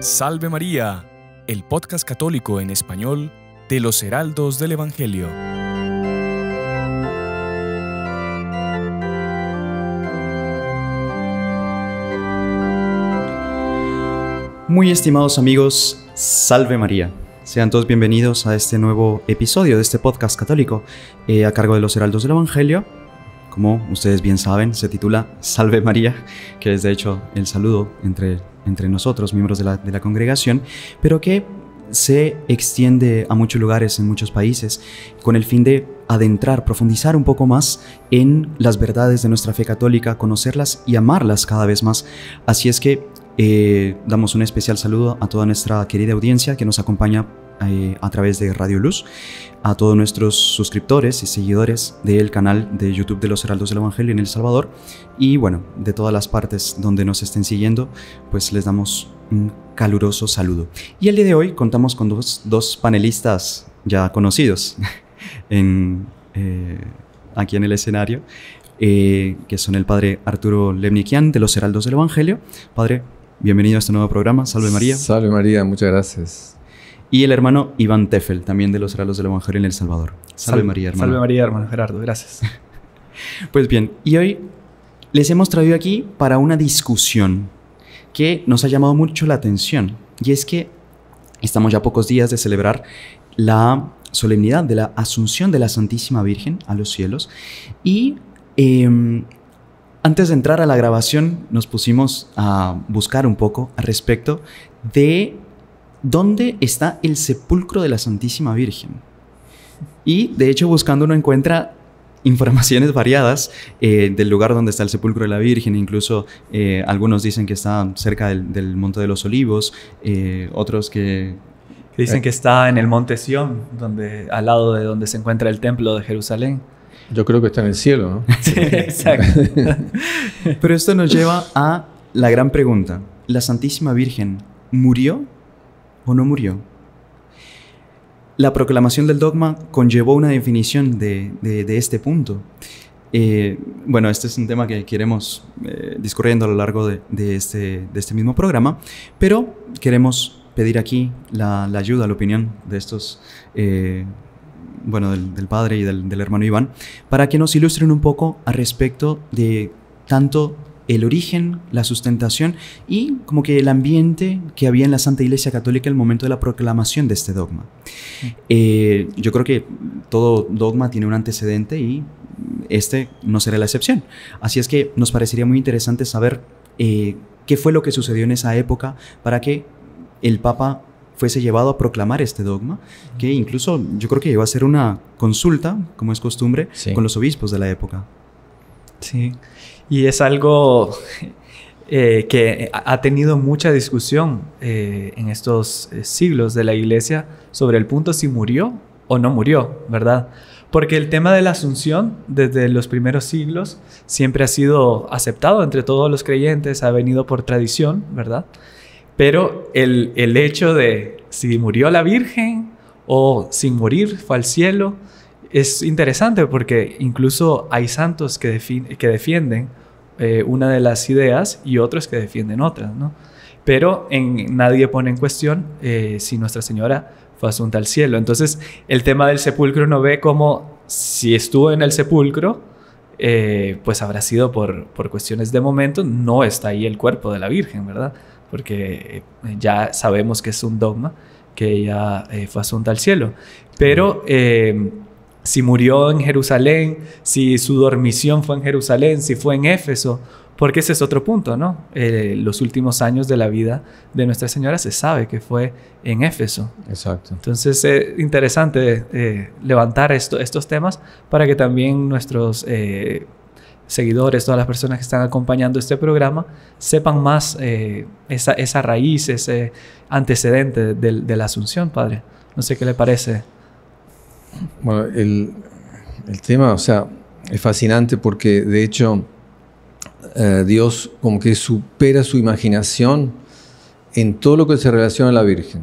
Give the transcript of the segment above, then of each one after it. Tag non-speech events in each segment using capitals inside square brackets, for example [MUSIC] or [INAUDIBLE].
Salve María, el podcast católico en español de los Heraldos del Evangelio. Muy estimados amigos, salve María. Sean todos bienvenidos a este nuevo episodio de este podcast católico eh, a cargo de los Heraldos del Evangelio como ustedes bien saben, se titula Salve María, que es de hecho el saludo entre, entre nosotros, miembros de la, congregación, pero que se extiende a muchos lugares en muchos países con el fin de adentrar, profundizar un poco más en las verdades de nuestra fe católica, conocerlas y amarlas cada vez más. Así es que eh, damos un especial saludo a toda nuestra querida audiencia que nos acompaña eh, a través de Radio Luz, a todos nuestros suscriptores y seguidores del canal de YouTube de los Heraldos del Evangelio en El Salvador y bueno, de todas las partes donde nos estén siguiendo, pues les damos un caluroso saludo. Y el día de hoy contamos con dos, panelistas ya conocidos [LAUGHS] en, eh, aquí en el escenario. Eh, que son el padre Arturo Lemnikian de los Heraldos del Evangelio. Padre, bienvenido a este nuevo programa. Salve María. Salve María, muchas gracias y el hermano Iván Teffel también de los Heralos del Evangelio en El Salvador. Salve, María, hermano. Salve María, hermano Gerardo, gracias. [LAUGHS] pues bien, y hoy les hemos traído aquí para una discusión que nos ha llamado mucho la atención, y es que estamos ya pocos días de celebrar la solemnidad de la Asunción de la Santísima Virgen a los cielos, y em, antes de entrar a la grabación nos pusimos a buscar un poco al respecto de ¿dónde está el sepulcro de la Santísima Virgen? Y de hecho buscando uno encuentra informaciones variadas eh, del lugar donde está el sepulcro de la Virgen, incluso eh, algunos dicen que está cerca del, Monte de los Olivos, eh, otros que... Dicen que está en el monte Sión, donde, al lado de donde se encuentra el templo de Jerusalén. Yo creo que está en el cielo, ¿no? [LAUGHS] sí, exacto. [LAUGHS] Pero esto nos lleva a la gran pregunta. ¿La Santísima Virgen murió no murió. La proclamación del dogma conllevó una definición de, este punto. Eh, bueno, este es un tema que queremos eh, discurriendo a lo largo este, de, este, mismo programa, pero queremos pedir aquí la, ayuda, la opinión de estos, eh, bueno, del, padre y del hermano Iván, para que nos ilustren un poco al respecto de tanto el origen, la sustentación y como que el ambiente que había en la Santa Iglesia Católica el momento de la proclamación de este dogma. Mm. Eh, yo creo que todo dogma tiene un antecedente y este no será la excepción. Así es que nos parecería muy interesante saber eh, qué fue lo que sucedió en esa época para que el Papa fuese llevado a proclamar este dogma, que mm. incluso yo creo que iba a ser una consulta, como es costumbre, con los obispos de la época. Sí, y es algo [LAUGHS] eh, que ha tenido mucha discusión eh, en estos eh, siglos de la iglesia sobre el punto si murió o no murió, ¿verdad? Porque el tema de la asunción desde los primeros siglos siempre ha sido aceptado entre todos los creyentes, ha venido por tradición, ¿verdad? Pero el, el hecho de si murió la Virgen o sin morir fue al cielo, es interesante porque incluso hay santos que, que defienden eh, una de las ideas y otros que defienden otras, ¿no? Pero en, nadie pone en cuestión eh, si Nuestra Señora fue asunta al cielo. Entonces, el tema del sepulcro no ve como si estuvo en el sepulcro, eh, pues habrá sido por, por cuestiones de momento, no está ahí el cuerpo de la Virgen, ¿verdad? Porque ya sabemos que es un dogma que ella fue asunta al cielo. Pero si murió en Jerusalén, si su dormición fue en Jerusalén, si fue en Éfeso, porque ese es otro punto, ¿no? Eh, los últimos años de la vida de Nuestra Señora se sabe que fue en Éfeso. Exacto. Entonces es eh, interesante eh, levantar estos temas para que también nuestros seguidores, todas las personas que están acompañando este programa, sepan más esa, raíz, ese antecedente de la Asunción, Padre. No sé qué le parece. Bueno, el, el tema, o sea, es fascinante porque de hecho eh, Dios como que supera su imaginación en todo lo que se relaciona a la Virgen.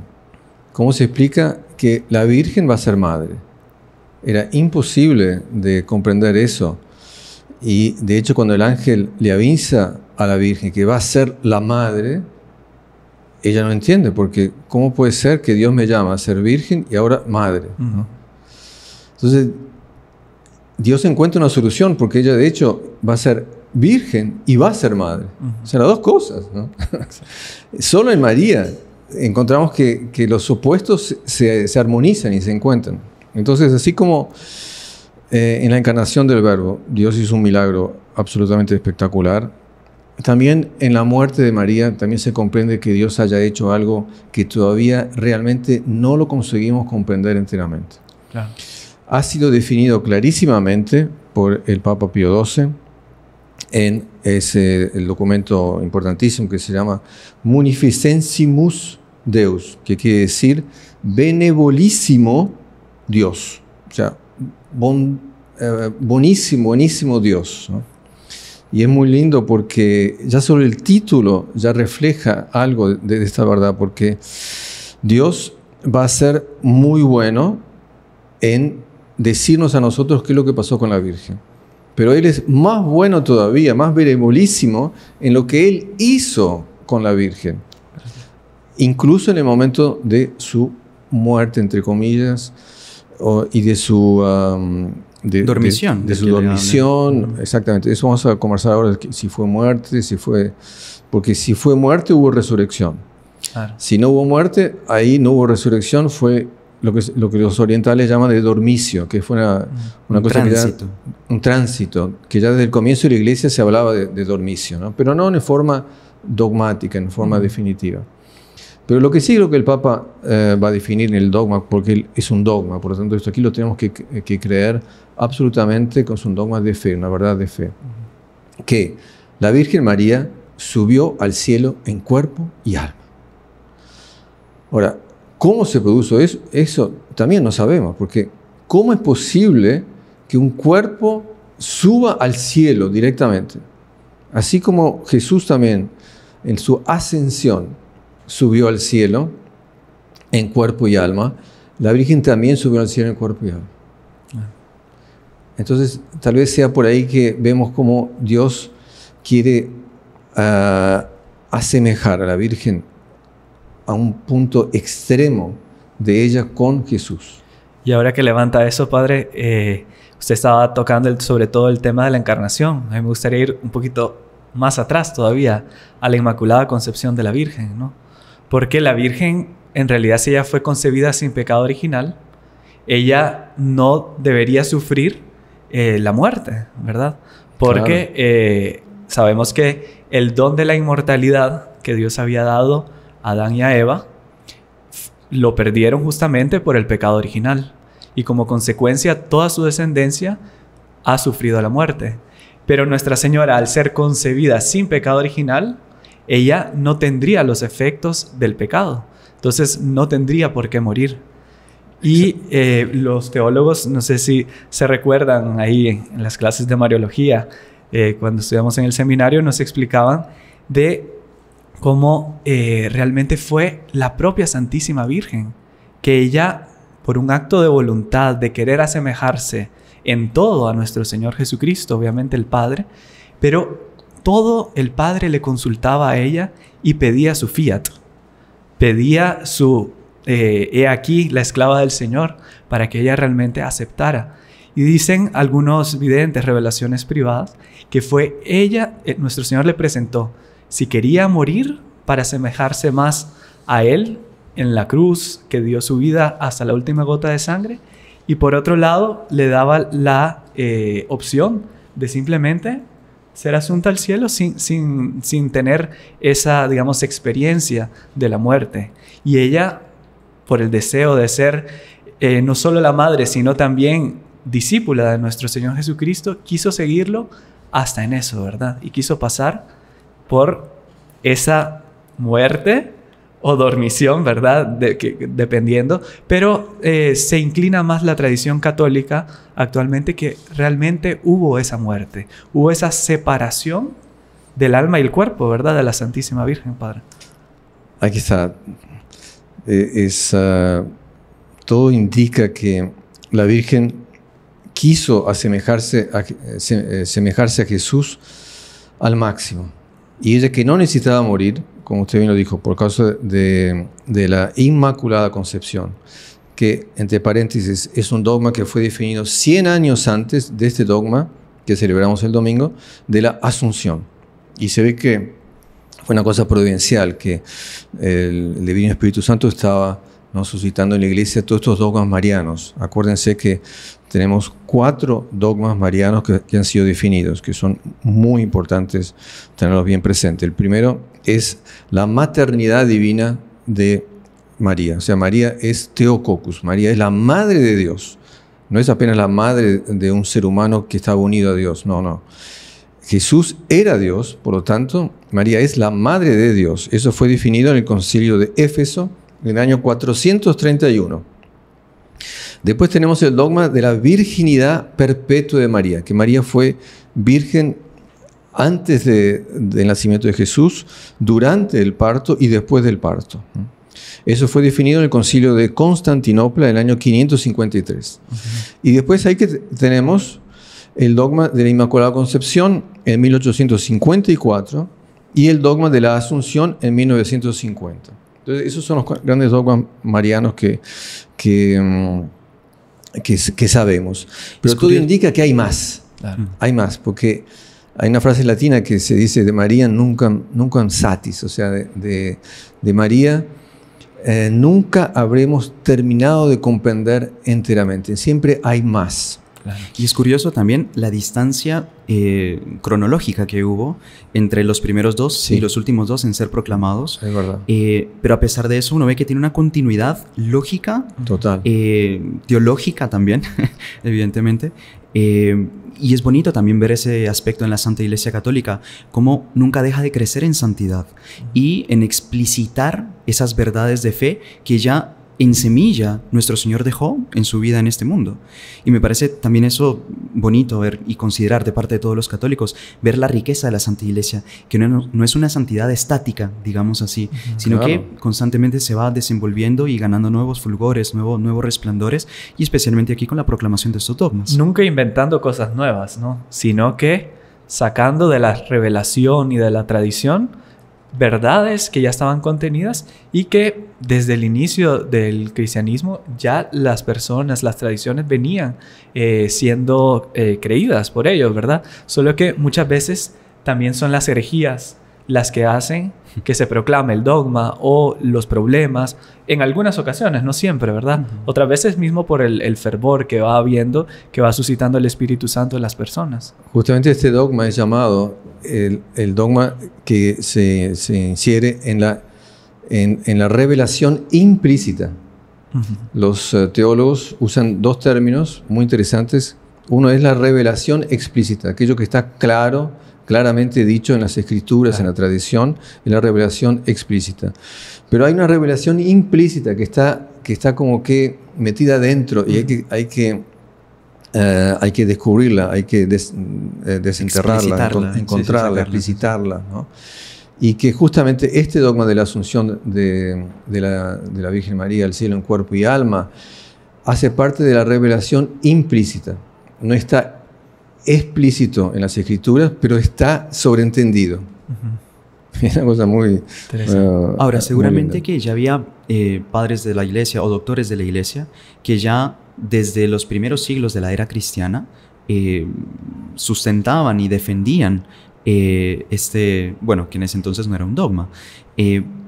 ¿Cómo se explica que la Virgen va a ser madre? Era imposible de comprender eso. Y de hecho cuando el ángel le avisa a la Virgen que va a ser la madre, ella no entiende porque ¿cómo puede ser que Dios me llama a ser virgen y ahora madre? Entonces, Dios encuentra una solución porque ella de hecho va a ser virgen y va a ser madre. O sea, las dos cosas. [LAUGHS] Solo en María encontramos que, los supuestos se, se, armonizan y se encuentran. Entonces, así como eh, en la encarnación del Verbo, Dios hizo un milagro absolutamente espectacular, también en la muerte de María también se comprende que Dios haya hecho algo que todavía realmente no lo conseguimos comprender enteramente. Claro ha sido definido clarísimamente por el Papa Pío XII en ese documento importantísimo que se llama Munificensimus Deus, que quiere decir benevolísimo Dios, o sea, bon, eh, bonísimo, buenísimo Dios. Y es muy lindo porque ya solo el título ya refleja algo de esta verdad, porque Dios va a ser muy bueno en decirnos a nosotros qué es lo que pasó con la Virgen. Pero Él es más bueno todavía, más benevolísimo en lo que Él hizo con la Virgen. Incluso en el momento de su muerte, entre comillas, y de su... Um, dormición. De, su dormición, exactamente. Eso vamos a conversar ahora, si fue muerte, si fue... Porque si fue muerte hubo resurrección. Si no hubo muerte, ahí no hubo resurrección, fue lo que, los orientales llaman de dormicio, que fue una, mm. una cosa tránsito. que ya, un tránsito, que ya desde el comienzo de la iglesia se hablaba de, dormicio, ¿no? pero no en forma dogmática, en forma mm. definitiva. Pero lo que sí creo que el Papa eh, va a definir en el dogma, porque es un dogma, por lo tanto esto aquí lo tenemos que, creer absolutamente con un dogma de fe, una verdad de fe, que la Virgen María subió al cielo en cuerpo y alma. Ahora, ¿Cómo se produjo eso? Eso también no sabemos, porque ¿cómo es posible que un cuerpo suba al cielo directamente? Así como Jesús también en su ascensión subió al cielo en cuerpo y alma, la Virgen también subió al cielo en cuerpo y alma. Entonces, tal vez sea por ahí que vemos cómo Dios quiere ah, asemejar a la Virgen a un punto extremo de ella con Jesús. Y ahora que levanta eso, Padre, eh, usted estaba tocando sobre todo el tema de la encarnación. me gustaría ir un poquito más atrás todavía, a la Inmaculada Concepción de la Virgen, ¿no? Porque la Virgen, en realidad, si ella fue concebida sin pecado original, ella no debería sufrir eh, la muerte, ¿verdad? Porque eh, sabemos que el don de la inmortalidad que Dios había dado Adán y Eva lo perdieron justamente por el pecado original. Y como consecuencia, toda su descendencia ha sufrido la muerte. Pero Nuestra Señora, al ser concebida sin pecado original, ella no tendría los efectos del pecado. Entonces no tendría por qué morir. Y eh, los teólogos, no sé si se recuerdan ahí en, las clases de Mariología, eh, cuando estudiamos en el seminario, nos explicaban de como eh, realmente fue la propia Santísima Virgen, que ella, por un acto de voluntad, de querer asemejarse en todo a nuestro Señor Jesucristo, obviamente el Padre, pero todo el Padre le consultaba a ella y pedía su fiat, pedía su, eh, he aquí, la esclava del Señor, para que ella realmente aceptara. Y dicen algunos videntes, revelaciones privadas, que fue ella, eh, nuestro Señor le presentó, si quería morir para asemejarse más a Él en la cruz, que dio su vida hasta la última gota de sangre, y por otro lado le daba la eh, opción de simplemente ser asunta al cielo sin, sin, tener esa, digamos, experiencia de la muerte. Y ella, por el deseo de ser eh, no solo la madre, sino también discípula de nuestro Señor Jesucristo, quiso seguirlo hasta en eso, ¿verdad? Y quiso pasar por esa muerte o dormición, ¿verdad? De, que, dependiendo, pero eh, se inclina más la tradición católica actualmente que realmente hubo esa muerte, hubo esa separación del alma y el cuerpo, ¿verdad? De la Santísima Virgen, Padre. Aquí está. Eh, es, ah, todo indica que la Virgen quiso asemejarse a, eh, a Jesús al máximo y ella que no necesitaba morir, como usted bien lo dijo, por causa de, la Inmaculada Concepción, que, entre paréntesis, es un dogma que fue definido 100 años antes de este dogma que celebramos el domingo, de la Asunción. Y se ve que fue una cosa providencial, que el, el Divino Espíritu Santo estaba suscitando en la iglesia todos estos dogmas marianos. Acuérdense que tenemos cuatro dogmas marianos que, han sido definidos, que son muy importantes tenerlos bien presentes. El primero es la maternidad divina de María. O sea, María es Teococus, María es la madre de Dios. No es apenas la madre de un ser humano que estaba unido a Dios, no, no. Jesús era Dios, por lo tanto, María es la madre de Dios. Eso fue definido en el concilio de Éfeso en el año 431. Después tenemos el dogma de la virginidad perpetua de María, que María fue virgen antes del nacimiento de Jesús, durante el parto y después del parto. Eso fue definido en el concilio de Constantinopla en el año 553. Y después ahí que tenemos el dogma de la Inmaculada Concepción en 1854 y el dogma de la Asunción en 1950. Entonces, esos son los grandes dogmas marianos que, que, mm, sabemos. Pero todo indica que hay más. Hay más, porque hay una frase latina que se dice de María nunca, nunca satis, o sea, de, de, María. Eh, nunca habremos terminado de comprender enteramente. Siempre hay más. Y es curioso también la distancia eh, cronológica que hubo entre los primeros dos y los últimos dos en ser proclamados. Eh, pero a pesar de eso, uno ve que tiene una continuidad lógica, total, eh, teológica también, [LAUGHS] evidentemente. y es bonito también ver ese aspecto en la Santa Iglesia Católica, cómo nunca deja de crecer en santidad y en explicitar esas verdades de fe que ya en semilla nuestro Señor dejó en su vida en este mundo. Y me parece también eso bonito ver y considerar de parte de todos los católicos, ver la riqueza de la Santa Iglesia, que no, es una santidad estática, digamos así, sino que constantemente se va desenvolviendo y ganando nuevos fulgores, nuevos resplandores, y especialmente aquí con la proclamación de estos dogmas. Nunca inventando cosas nuevas, ¿no? Sino que sacando de la revelación y de la tradición, verdades que ya estaban contenidas y que desde el inicio del cristianismo ya las personas, las tradiciones venían eh, siendo eh, creídas por ellos, ¿verdad? Solo que muchas veces también son las herejías las que hacen que se proclame el dogma o los problemas, en algunas ocasiones, no siempre, ¿verdad? Otras veces mismo por el, fervor que va habiendo, que va suscitando el Espíritu Santo en las personas. Justamente este dogma es llamado el, dogma que se, se en la, en, la revelación implícita. Los eh, teólogos usan dos términos muy interesantes. Uno es la revelación explícita, aquello que está claro, claramente dicho en las escrituras, en la tradición, en la revelación explícita. Pero hay una revelación implícita que está, que está como que metida dentro y hay mm. que, hay que, eh, hay que descubrirla, hay que desenterrarla, encontrarla, explicitarla. Y que justamente este dogma de la asunción de, la, Virgen María al cielo en cuerpo y alma hace parte de la revelación implícita, no está explícito en las escrituras, pero está sobreentendido Es una cosa muy... interesante, eh, Ahora, seguramente que ya había eh, padres de la iglesia o doctores de la iglesia que ya desde los primeros siglos de la era cristiana eh, sustentaban y defendían este, bueno, que en ese entonces no era un dogma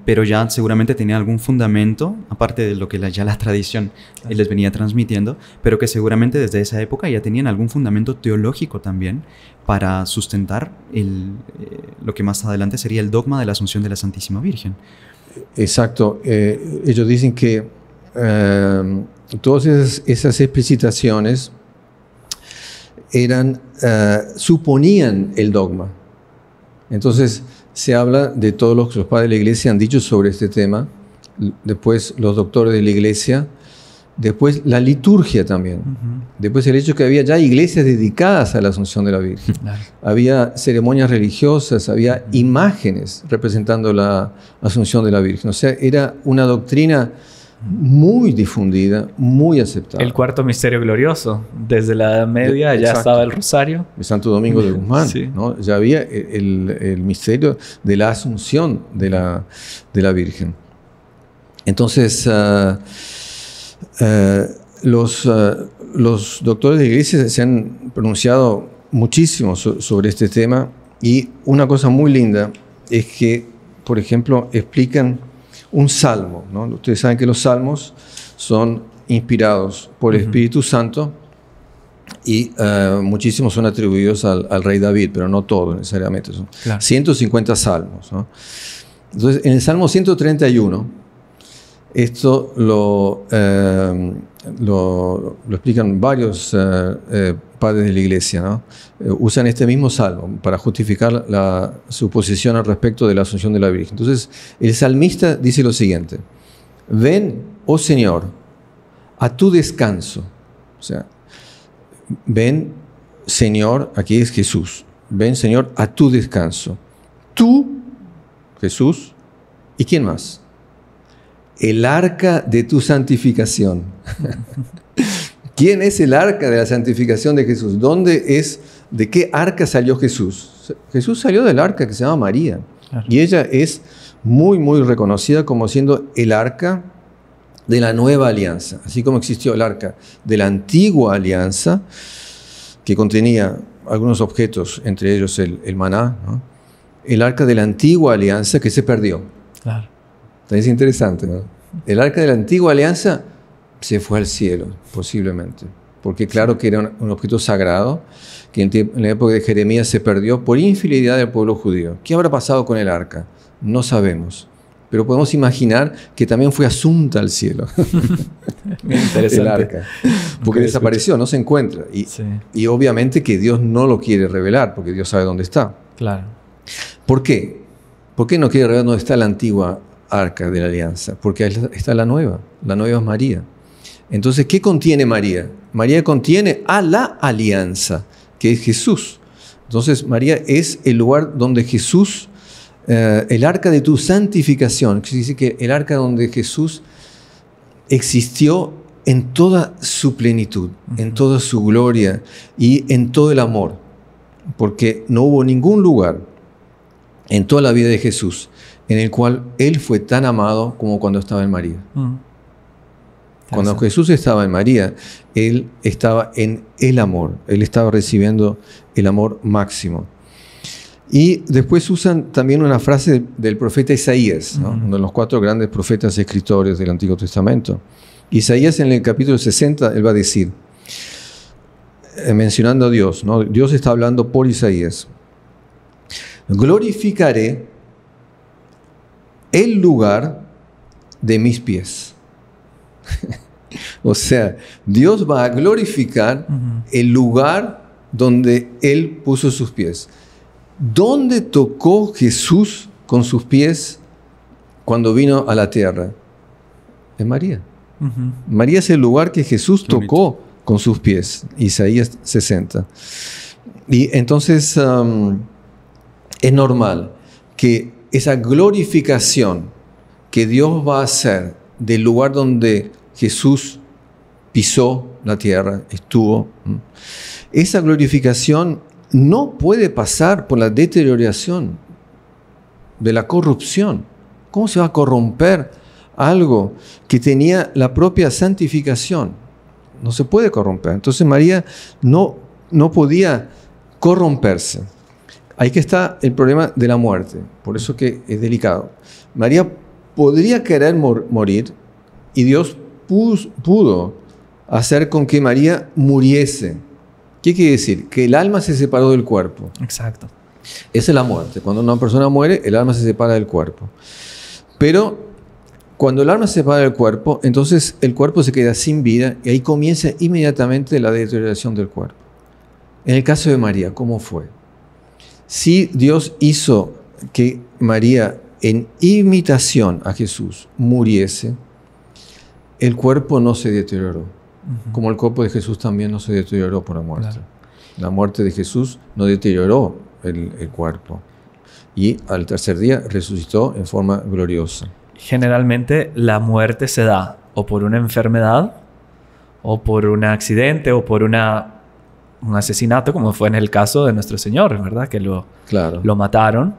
pero ya seguramente tenía algún fundamento, aparte de lo que ya la tradición les venía transmitiendo, pero que seguramente desde esa época ya tenían algún fundamento teológico también para sustentar eh, lo que más adelante sería el dogma de la Asunción de la Santísima Virgen. Exacto, eh, ellos dicen que eh, todas esas, esas, explicitaciones eran, suponían el dogma. Entonces, se habla de todo lo que los padres de la iglesia han dicho sobre este tema, después los doctores de la iglesia, después la liturgia también, después el hecho que había ya iglesias dedicadas a la Asunción de la Virgen, había ceremonias religiosas, había imágenes representando la Asunción de la Virgen, o sea, era una doctrina muy difundida, muy aceptada. El cuarto misterio glorioso. Desde la Edad Media ya estaba el rosario. El Santo Domingo de Guzmán. Ya había el, misterio de la asunción de la, de la Virgen. Entonces, ah, ah, los, ah, los doctores de iglesia se han pronunciado muchísimo sobre este tema y una cosa muy linda es que, por ejemplo, explican un salmo. ¿no? Ustedes saben que los salmos son inspirados por el Espíritu Santo y eh, muchísimos son atribuidos al, rey David, pero no todos necesariamente. Son 150 salmos. ¿no? Entonces, en el Salmo 131, esto eh, lo, lo, explican varios eh, eh, padres de la Iglesia. usan este mismo salmo para justificar la, su posición al respecto de la asunción de la Virgen. Entonces, el salmista dice lo siguiente, ven, oh Señor, a tu descanso. O sea, ven, Señor, aquí es Jesús, ven, Señor, a tu descanso. Tú, Jesús, ¿y quién más? el arca de tu santificación. [LAUGHS] ¿Quién es el arca de la santificación de Jesús? ¿Dónde es, de qué arca salió Jesús? Jesús salió del arca que se llama María. Y ella es muy, muy reconocida como siendo el arca de la nueva alianza. Así como existió el arca de la antigua alianza, que contenía algunos objetos, entre ellos el, maná, el arca de la antigua alianza que se perdió. Claro. Es interesante, ¿no? El arca de la antigua alianza se fue al cielo, posiblemente, porque claro que era un, objeto sagrado que en, la época de Jeremías se perdió por infidelidad del pueblo judío. ¿Qué habrá pasado con el arca? No sabemos, pero podemos imaginar que también fue asunta al cielo. [LAUGHS] interesante. El arca, porque desapareció, no se encuentra. Y, obviamente que Dios no lo quiere revelar, porque Dios sabe dónde está. Claro. ¿Por qué? ¿Por qué no quiere revelar dónde está la antigua arca de la alianza, porque ahí está la nueva, la nueva es María. Entonces, ¿qué contiene María? María contiene a la alianza, que es Jesús. Entonces, María es el lugar donde Jesús, eh, el arca de tu santificación, que dice que el arca donde Jesús existió en toda su plenitud, en toda su gloria y en todo el amor, porque no hubo ningún lugar en toda la vida de Jesús en el cual Él fue tan amado como cuando estaba en María. Mm. Cuando Jesús estaba en María, Él estaba en el amor, Él estaba recibiendo el amor máximo. Y después usan también una frase del profeta Isaías, uno de los cuatro grandes profetas escritores del Antiguo Testamento. Isaías en el capítulo 60, él va a decir, eh, mencionando a Dios, Dios está hablando por Isaías, glorificaré el lugar de mis pies. [LAUGHS] o sea, Dios va a glorificar el lugar donde Él puso sus pies. ¿Dónde tocó Jesús con sus pies cuando vino a la tierra? En María. María es el lugar que Jesús tocó con sus pies, Isaías 60. Y entonces es normal que esa glorificación que Dios va a hacer del lugar donde Jesús pisó la tierra, estuvo, esa glorificación no puede pasar por la deterioración de la corrupción. ¿Cómo se va a corromper algo que tenía la propia santificación? No se puede corromper. Entonces María no, no podía corromperse. Ahí que está el problema de la muerte, por eso que es delicado. María podría querer morir y Dios pudo hacer con que María muriese. ¿Qué quiere decir? Que el alma se separó del cuerpo. Exacto. Esa es la muerte. Cuando una persona muere, el alma se separa del cuerpo. Pero cuando el alma se separa del cuerpo, entonces el cuerpo se queda sin vida y ahí comienza inmediatamente la deterioración del cuerpo. En el caso de María, ¿cómo fue? Si Dios hizo que María, en imitación a Jesús, muriese, el cuerpo no se deterioró, como el cuerpo de Jesús también no se deterioró por la muerte. La muerte de Jesús no deterioró el cuerpo y al tercer día resucitó en forma gloriosa. Generalmente la muerte se da o por una enfermedad o por un accidente o por una un asesinato, como fue en el caso de nuestro Señor, ¿verdad? Que lo, claro. lo mataron.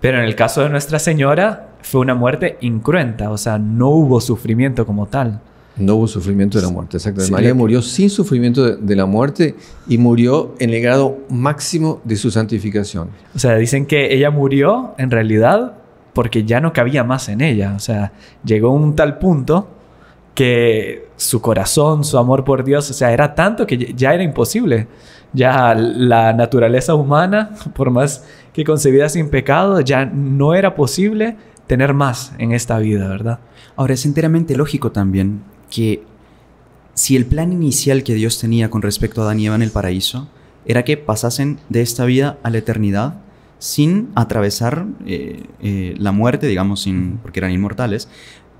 Pero en el caso de Nuestra Señora fue una muerte incruenta, o sea, no hubo sufrimiento como tal. No hubo sufrimiento de la muerte, exacto. María murió sin sufrimiento de, de, la muerte y murió en el grado máximo de su santificación. O sea, dicen que ella murió en realidad porque ya no cabía más en ella. O sea, llegó a un tal punto que su corazón, su amor por Dios, o sea, era tanto que ya era imposible. Ya la naturaleza humana, [LAUGHS] por más que concebida sin pecado, ya no era posible tener más en esta vida, ¿verdad? Ahora es enteramente lógico también que si el plan inicial que Dios tenía con respecto a Adán y Eva en el paraíso era que pasasen de esta vida a la eternidad sin atravesar eh, eh, la muerte, digamos, sin, porque eran inmortales,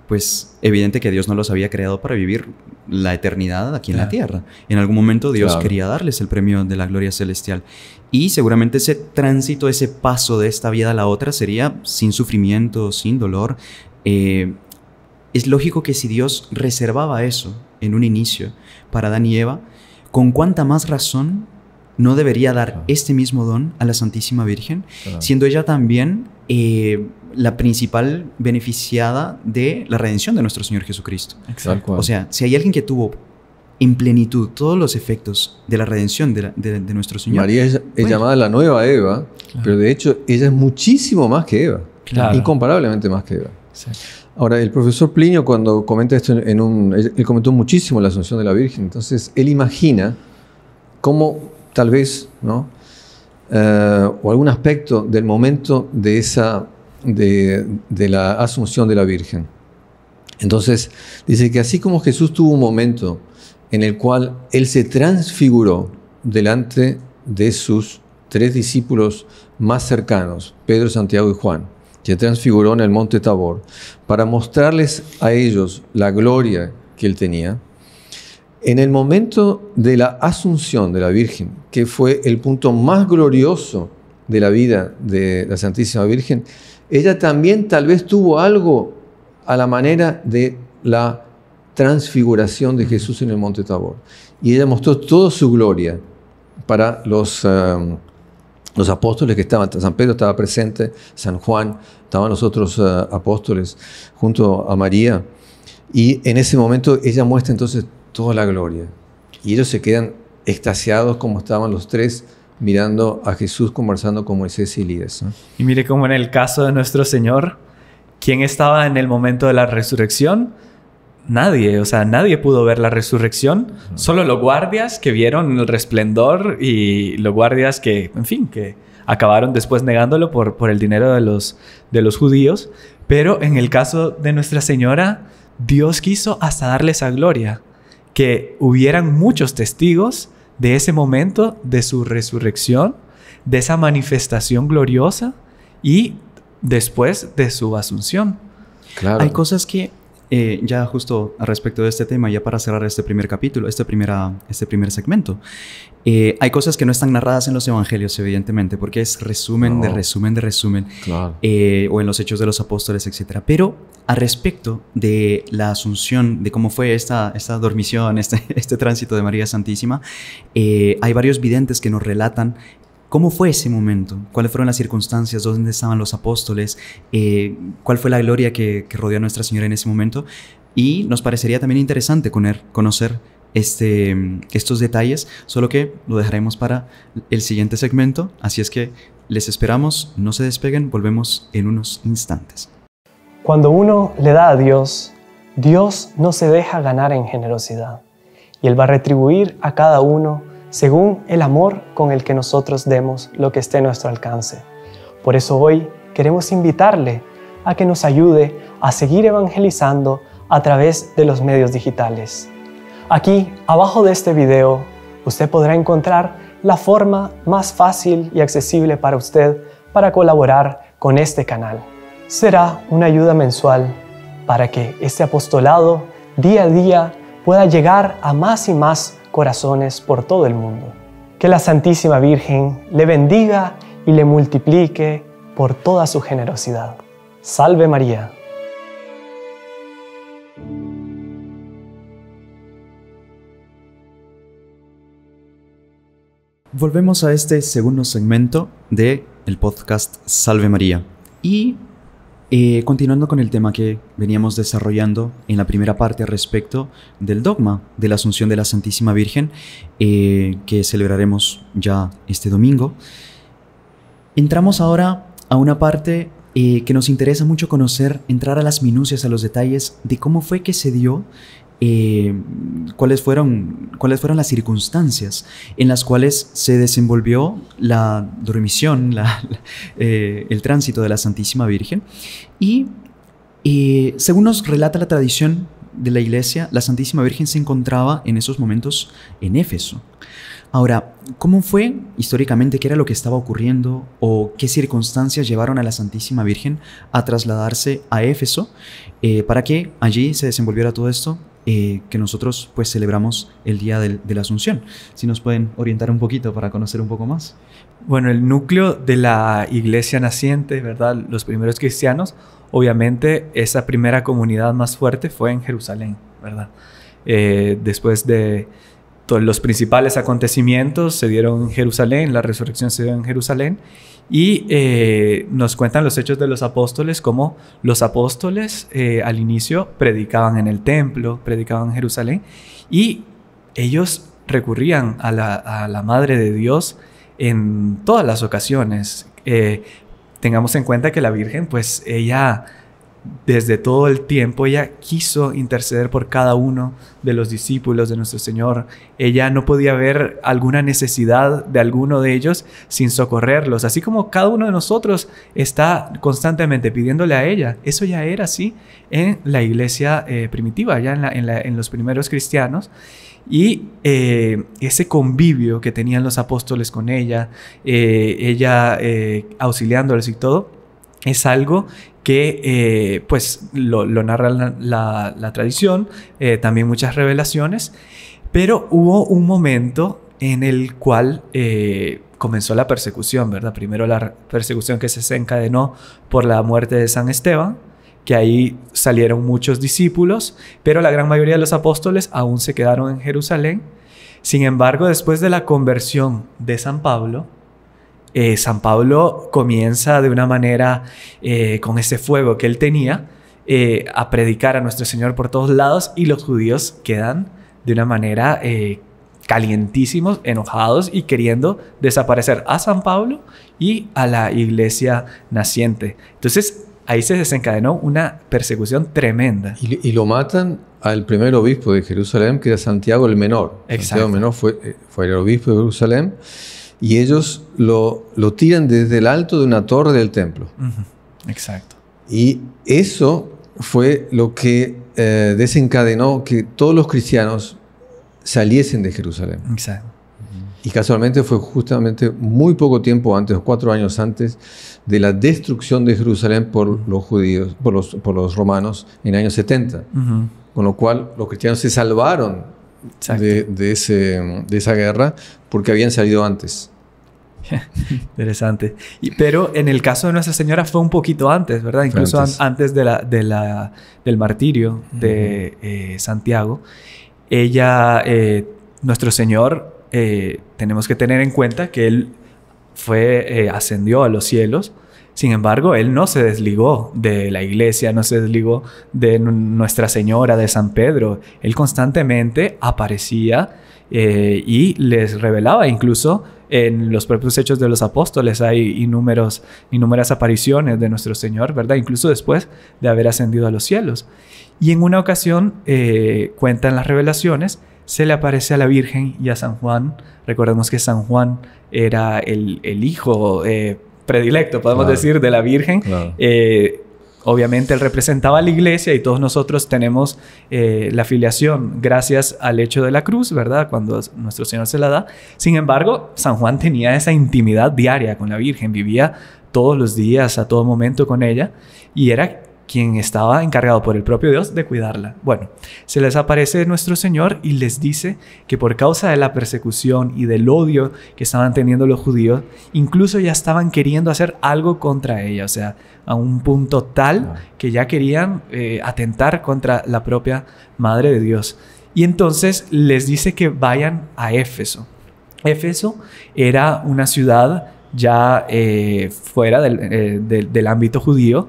pues evidente que Dios no los había creado para vivir la eternidad aquí en la tierra. En algún momento Dios quería darles el premio de la gloria celestial. Y seguramente ese tránsito, ese paso de esta vida a la otra sería sin sufrimiento, sin dolor. Eh, es lógico que si Dios reservaba eso en un inicio para Dan y Eva, con cuánta más razón no debería dar este mismo don a la Santísima Virgen, siendo ella también... Eh, la principal beneficiada de la redención de nuestro Señor Jesucristo. Exacto. O sea, si hay alguien que tuvo en plenitud todos los efectos de la redención de, nuestro Señor. María es, llamada la nueva Eva, pero de hecho ella es muchísimo más que Eva, incomparablemente más que Eva. Ahora, el profesor Plinio cuando comenta esto en un... Él comentó muchísimo la asunción de la Virgen, entonces él imagina cómo tal vez, ¿no? Eh, o algún aspecto del momento de esa de, la asunción de la Virgen. Entonces, dice que así como Jesús tuvo un momento en el cual Él se transfiguró delante de sus tres discípulos más cercanos, Pedro, Santiago y Juan, se transfiguró en el monte Tabor, para mostrarles a ellos la gloria que Él tenía, en el momento de la asunción de la Virgen, que fue el punto más glorioso de la vida de la Santísima Virgen, ella también tal vez tuvo algo a la manera de la transfiguración de Jesús en el Monte Tabor. Y ella mostró toda su gloria para los, um, los apóstoles que estaban. San Pedro estaba presente, San Juan, estaban los otros uh, apóstoles junto a María. Y en ese momento ella muestra entonces toda la gloria. Y ellos se quedan extasiados como estaban los tres mirando a Jesús conversando con Moisés y Elías. Y mire como en el caso de nuestro Señor, ¿quién estaba en el momento de la resurrección? Nadie, o sea, nadie pudo ver la resurrección, solo los guardias que vieron el resplandor y los guardias que, en fin, que acabaron después negándolo por, por el dinero de los, de los judíos, pero en el caso de Nuestra Señora, Dios quiso hasta darle esa gloria, que hubieran muchos testigos de ese momento, de su resurrección, de esa manifestación gloriosa y después de su asunción. Claro. Hay cosas que eh, ya justo respecto de este tema, ya para cerrar este primer capítulo, este, primera, este primer segmento, eh, hay cosas que no están narradas en los evangelios, evidentemente, porque es resumen de resumen de resumen, eh, o en los hechos de los apóstoles, etc. Pero a respecto de la asunción, de cómo fue esta, esta dormición, este, [LAUGHS] este tránsito de María Santísima, hay varios videntes que nos relatan ¿Cómo fue ese momento? ¿Cuáles fueron las circunstancias? ¿Dónde estaban los apóstoles? Eh, ¿Cuál fue la gloria que, rodeó a Nuestra Señora en ese momento? Y nos parecería también interesante conocer este, estos detalles, solo que lo dejaremos para el siguiente segmento, así es que les esperamos, no se despeguen, volvemos en unos instantes. Cuando uno le da a Dios, Dios no se deja ganar en generosidad, y Él va a retribuir a cada uno según el amor con el que nosotros demos lo que esté a nuestro alcance. Por eso hoy queremos invitarle a que nos ayude a seguir evangelizando a través de los medios digitales. Aquí, abajo de este video, usted podrá encontrar la forma más fácil y accesible para usted para colaborar con este canal. Será una ayuda mensual para que este apostolado día a día pueda llegar a más y más corazones por todo el mundo. Que la Santísima Virgen le bendiga y le multiplique por toda su generosidad. Salve María. Volvemos a este segundo segmento de el podcast Salve María y eh, continuando con el tema que veníamos desarrollando en la primera parte respecto del dogma de la Asunción de la Santísima Virgen, eh, que celebraremos ya este domingo, entramos ahora a una parte eh, que nos interesa mucho conocer, entrar a las minucias, a los detalles de cómo fue que se dio, cuáles fueron cuáles fueron las circunstancias en las cuales se desenvolvió la dormición, eh, el tránsito de la Santísima Virgen. Y eh, según nos relata la tradición de la iglesia, la Santísima Virgen se encontraba en esos momentos en Éfeso. Ahora, ¿cómo fue históricamente qué era lo que estaba ocurriendo o qué circunstancias llevaron a la Santísima Virgen a trasladarse a Éfeso eh, para que allí se desenvolviera todo esto eh, que nosotros pues celebramos el Día de la Asunción. Si nos pueden orientar un poquito para conocer un poco más. Bueno, el núcleo de la iglesia naciente, ¿verdad? Los primeros cristianos, obviamente esa primera comunidad más fuerte fue en Jerusalén, ¿verdad? Eh, después de todos los principales acontecimientos se dieron en Jerusalén, la resurrección se dio en Jerusalén y eh, nos cuentan los hechos de los apóstoles, como los apóstoles eh, al inicio predicaban en el templo, predicaban en Jerusalén, y ellos recurrían a la, Madre de Dios en todas las ocasiones. Eh, tengamos en cuenta que la Virgen, pues ella desde todo el tiempo ella quiso interceder por cada uno de los discípulos de nuestro Señor. Ella no podía ver alguna necesidad de alguno de ellos sin socorrerlos, así como cada uno de nosotros está constantemente pidiéndole a ella. Eso ya era así en la iglesia eh, primitiva, ya en, los primeros cristianos. Y eh, ese convivio que tenían los apóstoles con ella, eh, ella auxiliándoles y todo, es algo que eh, pues lo, narra la, tradición, eh, también muchas revelaciones, pero hubo un momento en el cual eh, comenzó la persecución, ¿verdad? Primero la persecución que se encadenó por la muerte de San Esteban, que ahí salieron muchos discípulos, pero la gran mayoría de los apóstoles aún se quedaron en Jerusalén. Sin embargo, después de la conversión de San Pablo, eh, San Pablo comienza de una manera eh, con ese fuego que él tenía eh, a predicar a nuestro Señor por todos lados y los judíos quedan de una manera calientísimos, enojados y queriendo desaparecer a San Pablo y a la iglesia naciente. Entonces ahí se desencadenó una persecución tremenda. Y, lo matan al primer obispo de Jerusalén, que era Santiago el Menor. Santiago el Menor fue, fue el obispo de Jerusalén y ellos lo, lo tiran desde el alto de una torre del templo. Exacto. Y eso fue lo que eh, desencadenó que todos los cristianos saliesen de Jerusalén. Exacto. Y casualmente fue justamente muy poco tiempo antes, cuatro años antes, de la destrucción de Jerusalén por los judíos, por los, por los romanos en el año 70. Con lo cual los cristianos se salvaron de, esa guerra porque habían salido antes. [LAUGHS] Interesante. pero en el caso de Nuestra Señora fue un poquito antes, ¿verdad? Incluso antes, de de la, del martirio de eh, Santiago. Ella, eh, Nuestro Señor, eh, tenemos que tener en cuenta que Él fue, ascendió a los cielos sin embargo, él no se desligó de la iglesia, no se desligó de Nuestra Señora de San Pedro. Él constantemente aparecía eh, y les revelaba incluso en los propios hechos de los apóstoles hay innumeros, apariciones de nuestro Señor, ¿verdad? Incluso después de haber ascendido a los cielos. Y en una ocasión, eh, cuentan las revelaciones, se le aparece a la Virgen y a San Juan. Recordemos que San Juan era el, hijo eh, predilecto, podemos decir, de la Virgen. Eh, obviamente él representaba a la iglesia y todos nosotros tenemos eh, la filiación gracias al hecho de la cruz, ¿verdad? Cuando nuestro Señor se la da. Sin embargo, San Juan tenía esa intimidad diaria con la Virgen, vivía todos los días, a todo momento con ella y era quien estaba encargado por el propio Dios de cuidarla. Bueno, se les aparece nuestro Señor y les dice que por causa de la persecución y del odio que estaban teniendo los judíos, incluso ya estaban queriendo hacer algo contra ella, o sea, a un punto tal ah. que ya querían eh, atentar contra la propia Madre de Dios. Y entonces les dice que vayan a Éfeso. Éfeso era una ciudad ya eh, fuera eh, del ámbito judío,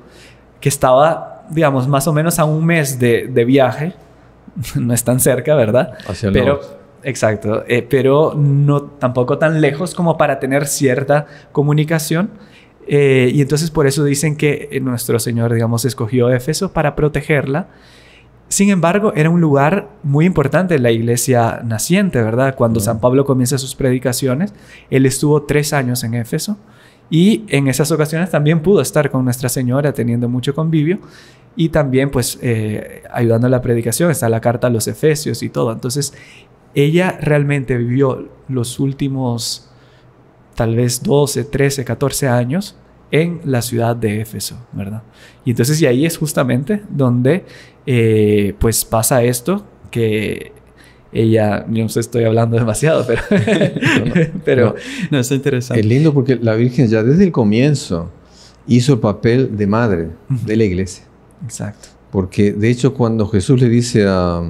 que estaba, digamos, más o menos a un mes de, viaje. [LAUGHS] no es tan cerca, ¿verdad? pero, Exacto, eh, pero no tampoco tan lejos como para tener cierta comunicación. Eh, y entonces por eso dicen que eh, nuestro Señor, digamos, escogió Éfeso para protegerla. Sin embargo, era un lugar muy importante en la iglesia naciente, ¿verdad? Cuando San Pablo comienza sus predicaciones, él estuvo tres años en Éfeso y en esas ocasiones también pudo estar con Nuestra Señora teniendo mucho convivio y también pues eh, ayudando a la predicación, está la carta a los Efesios y todo. Entonces, ella realmente vivió los últimos tal vez 12, 13, 14 años en la ciudad de Éfeso, ¿verdad? Y entonces y ahí es justamente donde eh, pues pasa esto que ella, yo no sé, estoy hablando demasiado, pero... [LAUGHS] no, [LAUGHS] pero no, interesante. Es lindo porque la Virgen ya desde el comienzo hizo el papel de madre de la iglesia. Exacto. Porque de hecho cuando Jesús le dice a,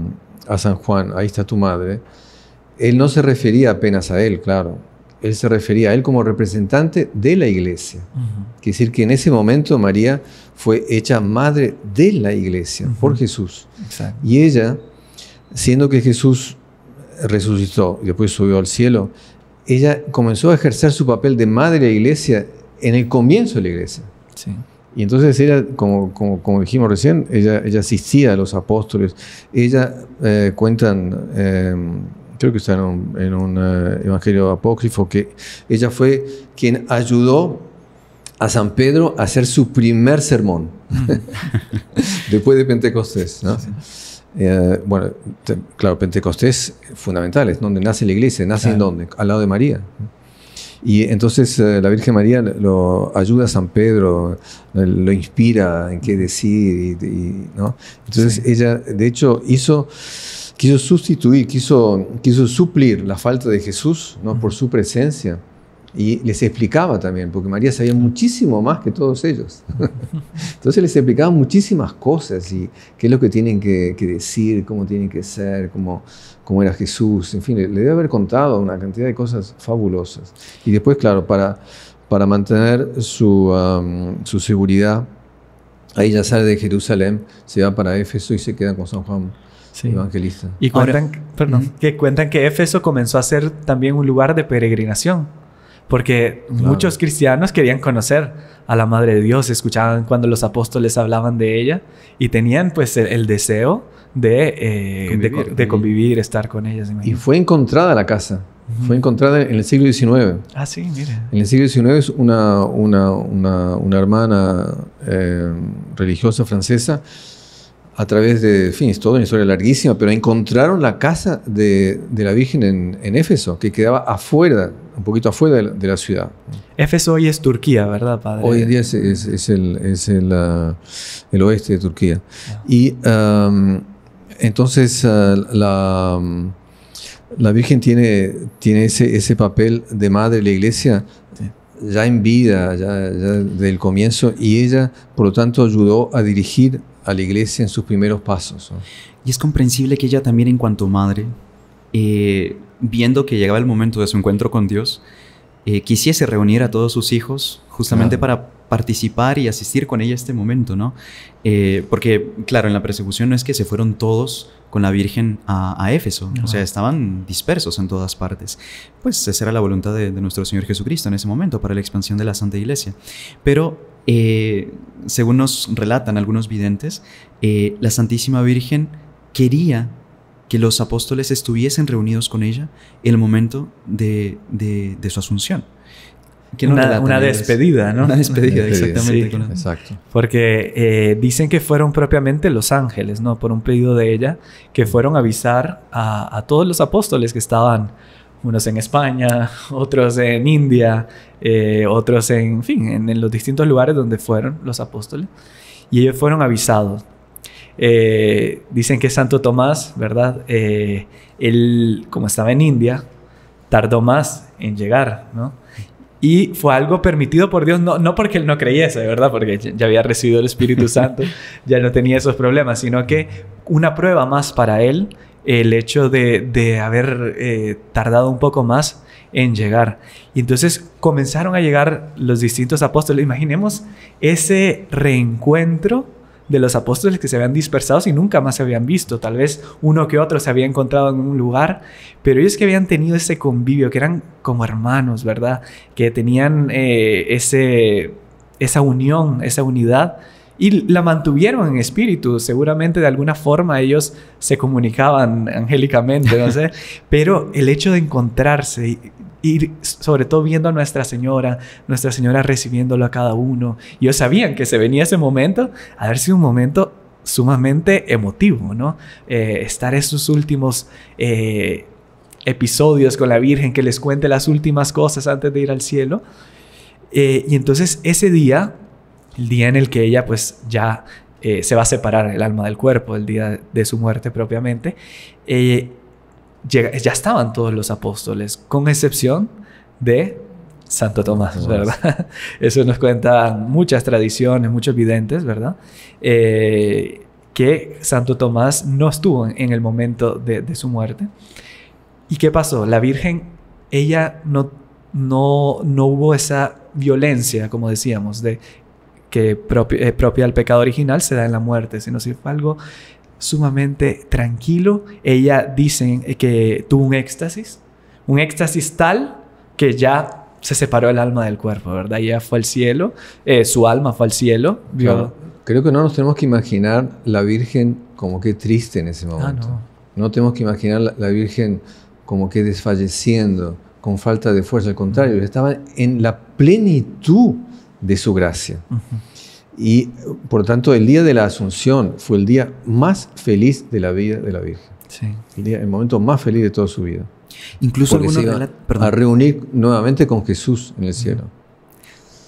San Juan, ahí está tu madre, él no se refería apenas a él, claro. Él se refería a él como representante de la iglesia. Quiere decir que en ese momento María fue hecha madre de la iglesia por Jesús. Exacto. Y ella siendo que Jesús resucitó y después subió al cielo, ella comenzó a ejercer su papel de madre de la iglesia en el comienzo de la iglesia. Y entonces ella, como, como, como, dijimos recién, ella, ella asistía a los apóstoles. Ella eh, cuentan, em, creo que está en un, eh, evangelio apócrifo, que ella fue quien ayudó a San Pedro a hacer su primer sermón [LAUGHS] después de Pentecostés. Eh, bueno, claro, Pentecostés fundamental, es donde nace la iglesia, nace en donde, al lado de María. Y entonces eh, la Virgen María lo ayuda a San Pedro, eh, lo inspira en qué decir, y, ¿no? Entonces ella, de hecho, hizo, quiso sustituir, quiso, quiso suplir la falta de Jesús, ¿no? Por su presencia. Y les explicaba también, porque María sabía muchísimo más que todos ellos. [LAUGHS] Entonces les explicaba muchísimas cosas y qué es lo que tienen que, decir, cómo tienen que ser, cómo, cómo era Jesús. En fin, le, debe haber contado una cantidad de cosas fabulosas. Y después, claro, para, para mantener su, um, su seguridad, ahí ya sale de Jerusalén, se va para Éfeso y se queda con San Juan. evangelista. Y perdón, ¿Mm? que cuentan que Éfeso comenzó a ser también un lugar de peregrinación porque muchos cristianos querían conocer a la Madre de Dios, escuchaban cuando los apóstoles hablaban de ella y tenían pues el, deseo de, eh, convivir, de, estar con ella. Y fue encontrada la casa, fue encontrada en el siglo XIX. Ah, sí, mire. En el siglo XIX una, una, una, hermana eh, religiosa francesa a través de, en fin, es toda una historia larguísima, pero encontraron la casa de, de la Virgen en, en, Éfeso, que quedaba afuera, un poquito afuera de la, ciudad. Éfeso hoy es Turquía, ¿verdad, padre? Hoy en día es, es, el, es ah, el, oeste de Turquía. Ah. Y entonces ah, la, la, Virgen tiene, tiene ese, ese papel de madre de la iglesia ya en vida, ya del comienzo, y ella, por lo tanto, ayudó a dirigir a la iglesia en sus primeros pasos. Y es comprensible que ella también en cuanto madre, eh, viendo que llegaba el momento de su encuentro con Dios, eh, quisiese reunir a todos sus hijos justamente para participar y asistir con ella a este momento, ¿no? Eh, porque, claro, en la persecución no es que se fueron todos con la Virgen a, Éfeso, o sea, estaban dispersos en todas partes. Pues esa era la voluntad de, de, nuestro Señor Jesucristo en ese momento para la expansión de la Santa Iglesia. Pero eh, según nos relatan algunos videntes, eh, la Santísima Virgen quería que los apóstoles estuviesen reunidos con ella en el momento de, su asunción. No una, una, despedida, ¿no? Una despedida, exactamente. Porque eh, dicen que fueron propiamente los ángeles, ¿no? Por un pedido de ella, que fueron a avisar a todos los apóstoles que estaban unos en España, [LAUGHS] otros en India, eh, otros en, fin, en, los distintos lugares donde fueron los apóstoles. Y ellos fueron avisados. Eh, dicen que Santo Tomás, ¿verdad? Eh, él, como estaba en India, tardó más en llegar, ¿no? Y fue algo permitido por Dios, no, no porque él no creyese, ¿verdad? Porque ya había recibido el Espíritu [LAUGHS] Santo, ya no tenía esos problemas, sino que una prueba más para él el hecho de, haber eh, tardado un poco más en llegar. Y entonces comenzaron a llegar los distintos apóstoles. Imaginemos ese reencuentro de los apóstoles que se habían dispersado y nunca más se habían visto. Tal vez uno que otro se había encontrado en un lugar, pero ellos que habían tenido ese convivio, que eran como hermanos, ¿verdad? Que tenían eh, ese, esa unión, esa unidad y la mantuvieron en espíritu. Seguramente de alguna forma ellos se comunicaban angélicamente, no sé. [LAUGHS] Pero el hecho de encontrarse y sobre todo viendo a Nuestra Señora, Nuestra Señora recibiéndolo a cada uno. Ellos sabían que se venía ese momento, a ver si un momento sumamente emotivo, ¿no? Eh, estar esos últimos eh, episodios con la Virgen, que les cuente las últimas cosas antes de ir al cielo. Eh, y entonces ese día el día en el que ella pues ya eh, se va a separar el alma del cuerpo, el día de su muerte propiamente, eh, ya estaban todos los apóstoles, con excepción de Santo Tomás, ¿verdad? [LAUGHS] Eso nos cuentan muchas tradiciones, muchos videntes, ¿verdad? Eh, que Santo Tomás no estuvo en el momento de, de, su muerte. ¿Y qué pasó? La Virgen, ella no, no, no hubo esa violencia, como decíamos, de que propia del pecado original se da en la muerte, sino si fue algo sumamente tranquilo. Ella dicen que tuvo un éxtasis, un éxtasis tal que ya se separó el alma del cuerpo, ¿verdad? Ella fue al cielo, eh, su alma fue al cielo. Creo que no nos tenemos que imaginar la Virgen como que triste en ese ah, momento. no. tenemos que imaginar la, Virgen como que desfalleciendo, con falta de fuerza. Al contrario, estaba en la plenitud de su gracia. Y por tanto, el día de la Asunción fue el día más feliz de la vida de la Virgen. El, día, el momento más feliz de toda su vida. Incluso Porque se iba a reunir nuevamente con Jesús en el cielo.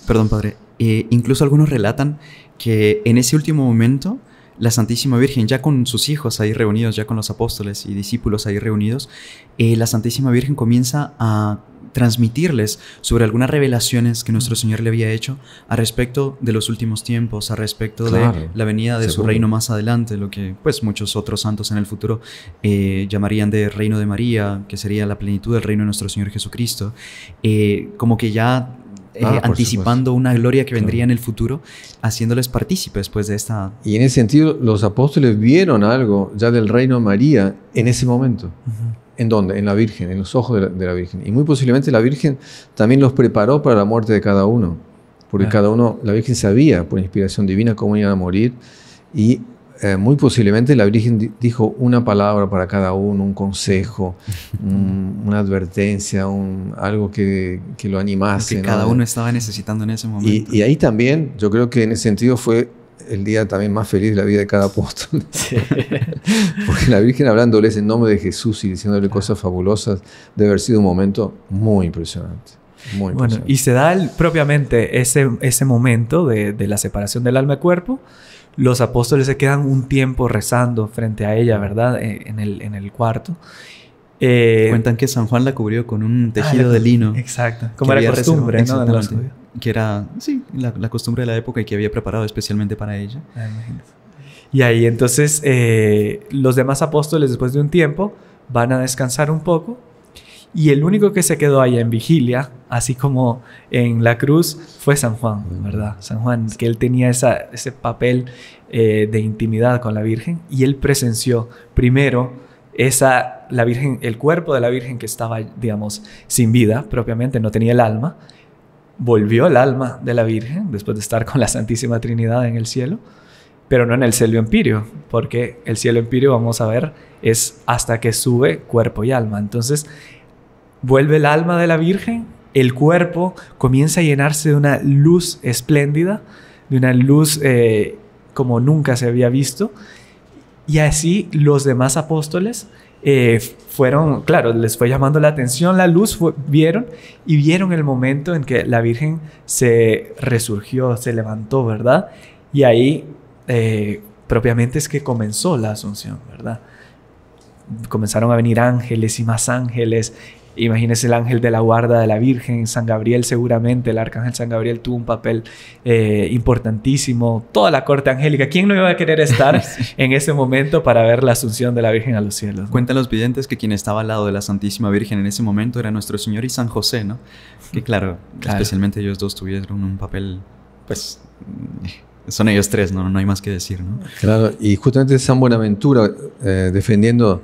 Perdón, padre. Eh, incluso algunos relatan que en ese último momento la Santísima Virgen, ya con sus hijos ahí reunidos, ya con los apóstoles y discípulos ahí reunidos, eh, la Santísima Virgen comienza a transmitirles sobre algunas revelaciones que nuestro Señor le había hecho a respecto de los últimos tiempos, a respecto de la venida de su reino más adelante, lo que pues muchos otros santos en el futuro eh, llamarían de reino de María, que sería la plenitud del reino de nuestro Señor Jesucristo, eh, como que ya eh, ah, anticipando una gloria que vendría en el futuro, haciéndoles partícipes pues, de esta... Y en ese sentido, los apóstoles vieron algo ya del reino de María en ese momento. ¿En dónde? En la Virgen, en los ojos de la, Virgen. Y muy posiblemente la Virgen también los preparó para la muerte de cada uno, porque cada uno, la Virgen sabía por inspiración divina cómo iban a morir y eh, muy posiblemente la Virgen dijo una palabra para cada uno, un consejo, [LAUGHS] una advertencia, algo que, lo animase. que cada uno estaba necesitando en ese momento. y, ahí también, yo creo que en ese sentido fue el día también más feliz de la vida de cada [LAUGHS] apóstol. [LAUGHS] Porque la Virgen hablándoles en nombre de Jesús y diciéndole ah. cosas fabulosas, debe haber sido un momento muy impresionante. Muy bueno, y se da propiamente ese, ese momento de, la separación del alma y cuerpo. Los apóstoles se quedan un tiempo rezando frente a ella, ¿verdad? E, en el, en el cuarto. Eh, Cuentan que San Juan la cubrió con un ah, tejido de lino. Exacto, como era costumbre, ¿no? que era, sí, la, costumbre de la época y que había preparado especialmente para ella. Ah, y ahí entonces eh, los demás apóstoles después de un tiempo van a descansar un poco y el único que se quedó allá en vigilia, así como en la cruz, fue San Juan, mm. ¿verdad? San Juan, que él tenía esa, ese papel eh, de intimidad con la Virgen y él presenció primero esa, la Virgen, el cuerpo de la Virgen que estaba, digamos, sin vida propiamente, no tenía el alma volvió el alma de la Virgen después de estar con la Santísima Trinidad en el cielo, pero no en el cielo empirio, porque el cielo empirio, vamos a ver, es hasta que sube cuerpo y alma. Entonces, vuelve el alma de la Virgen, el cuerpo comienza a llenarse de una luz espléndida, de una luz eh, como nunca se había visto, y así los demás apóstoles eh, fueron, claro, les fue llamando la atención, la luz vieron y vieron el momento en que la Virgen se resurgió, se levantó, ¿verdad? Y ahí eh, propiamente es que comenzó la asunción, ¿verdad? Comenzaron a venir ángeles y más ángeles Imagínese el ángel de la guarda de la Virgen, San Gabriel seguramente, el arcángel San Gabriel tuvo un papel eh, importantísimo, toda la corte angélica, ¿quién no iba a querer estar [LAUGHS] en ese momento para ver la asunción de la Virgen a los cielos? Cuentan los videntes que quien estaba al lado de la Santísima Virgen en ese momento era nuestro Señor y San José, ¿no? Que claro, especialmente ellos dos tuvieron un papel, pues... Son ellos tres, ¿no? no hay más que decir. ¿no? Claro, y justamente San Buenaventura, eh, defendiendo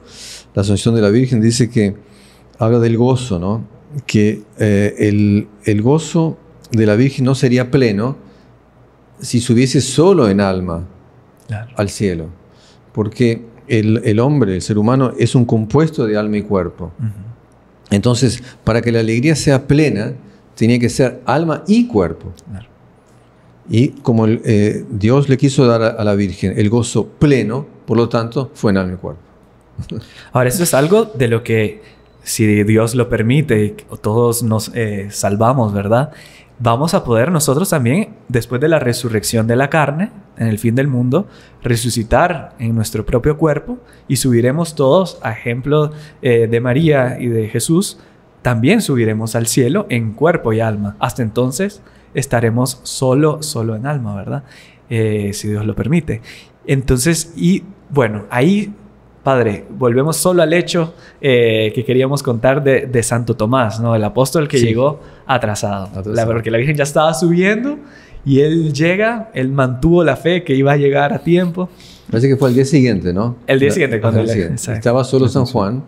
la asunción de la Virgen, dice que habla del gozo, ¿no? Que eh, el, gozo de la Virgen no sería pleno si subiese solo en alma al cielo. Porque el, hombre, el ser humano, es un compuesto de alma y cuerpo. Entonces, para que la alegría sea plena, tenía que ser alma y cuerpo. Y como eh, Dios le quiso dar a, la Virgen el gozo pleno, por lo tanto, fue en alma y cuerpo. Ahora, eso es algo de lo que si Dios lo permite, y todos nos eh, salvamos, ¿verdad? Vamos a poder nosotros también, después de la resurrección de la carne, en el fin del mundo, resucitar en nuestro propio cuerpo y subiremos todos, a ejemplo eh, de María y de Jesús, también subiremos al cielo en cuerpo y alma. Hasta entonces estaremos solo, solo en alma, ¿verdad? Eh, si Dios lo permite. Entonces, y bueno, ahí Padre, volvemos solo al hecho eh, que queríamos contar de, Santo Tomás, ¿no? El apóstol que llegó atrasado. porque la Virgen ya estaba subiendo y él llega, él mantuvo la fe que iba a llegar a tiempo. Parece que fue el día siguiente, ¿no? El día siguiente, cuando estaba solo San Juan,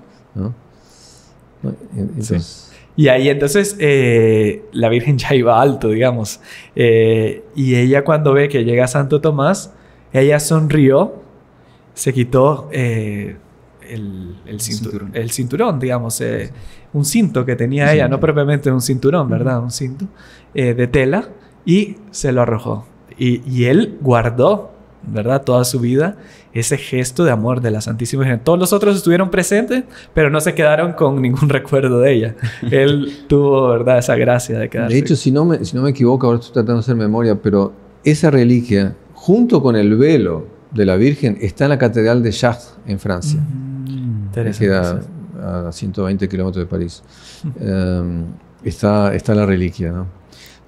Y ahí entonces eh, la Virgen ya iba alto, digamos. Eh, y ella cuando ve que llega Santo Tomás, ella sonrió se quitó eh, el, cinturón. el, cinturón. digamos, eh, un cinto que tenía ella, no propiamente un cinturón, ¿verdad? Un cinto eh, de tela y se lo arrojó. Y, él guardó, ¿verdad? Toda su vida ese gesto de amor de la Santísima Virgen. Todos los otros estuvieron presentes, pero no se quedaron con ningún [LAUGHS] recuerdo de ella. él tuvo, ¿verdad? Esa gracia de quedarse. De hecho, si no me, si no me equivoco, ahora estoy tratando de hacer memoria, pero esa reliquia, junto con el velo, de la Virgen está en la Catedral de Chartres, en Francia. Mm. a 120 kilómetros de París. Em, está, está la reliquia, ¿no?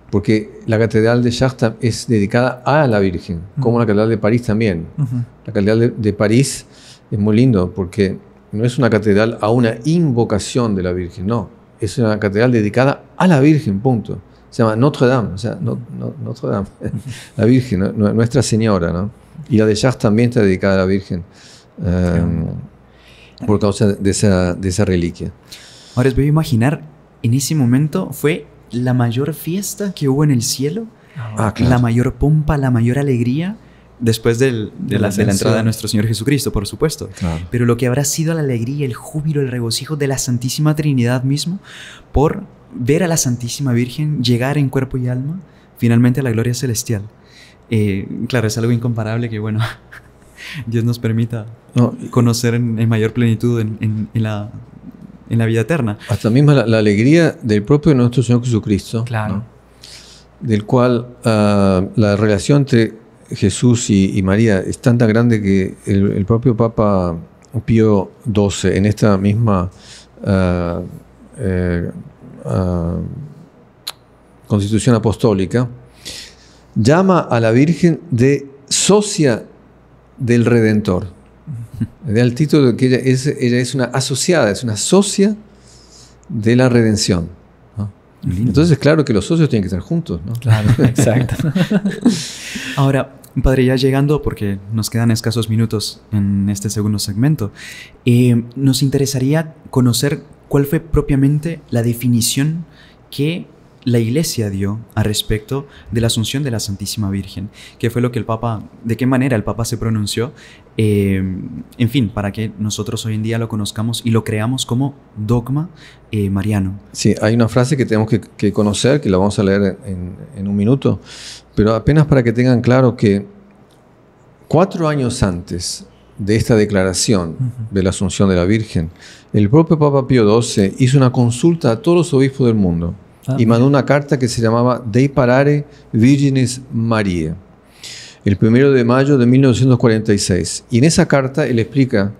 Porque la Catedral de Chartres es dedicada a la Virgen, como la Catedral de París también. La Catedral de, París es muy lindo porque no es una catedral a una invocación de la Virgen, no. Es una catedral dedicada a la Virgen, punto. Se llama Notre Dame, o sea, Notre Dame, [LAUGHS] la Virgen, Nuestra Señora, ¿no? Y la de Jazz también está dedicada a la Virgen em, por causa de esa, reliquia. Ahora os voy a imaginar, en ese momento fue la mayor fiesta que hubo en el cielo, ah, la mayor pompa, la mayor alegría después de, la, entrada de nuestro Señor Jesucristo, por supuesto. Pero lo que habrá sido la alegría, el júbilo, el regocijo de la Santísima Trinidad mismo por ver a la Santísima Virgen llegar en cuerpo y alma finalmente a la gloria celestial. Eh, claro, es algo incomparable que, bueno, [LAUGHS] Dios nos permita conocer en, mayor plenitud en, la, vida eterna. Hasta misma la, alegría del propio nuestro Señor Jesucristo. Claro. Del cual ah, la relación entre Jesús y, María es tan grande que el, propio Papa Pío XII, en esta misma ah, eh, ah, constitución apostólica, llama a la Virgen de socia del Redentor. da el título de que ella es, ella es una asociada, es una socia de la redención. ¿no? Entonces, claro que los socios tienen que estar juntos, Claro, [LAUGHS] exacto. [LAUGHS] Ahora, Padre, ya llegando, porque nos quedan escasos minutos en este segundo segmento, eh, nos interesaría conocer cuál fue propiamente la definición que la Iglesia dio a respecto de la asunción de la Santísima Virgen, que fue lo que el Papa, de qué manera el Papa se pronunció, eh, en fin, para que nosotros hoy en día lo conozcamos y lo creamos como dogma eh, mariano. Sí, hay una frase que tenemos que, conocer, que la vamos a leer en, un minuto, pero apenas para que tengan claro que cuatro años antes de esta declaración de la asunción de la Virgen, el propio Papa Pío XII hizo una consulta a todos los obispos del mundo Ah. y mandó una carta que se llamaba Dei Parare Virginis María, el primero de mayo de 1946. Y en esa carta él explica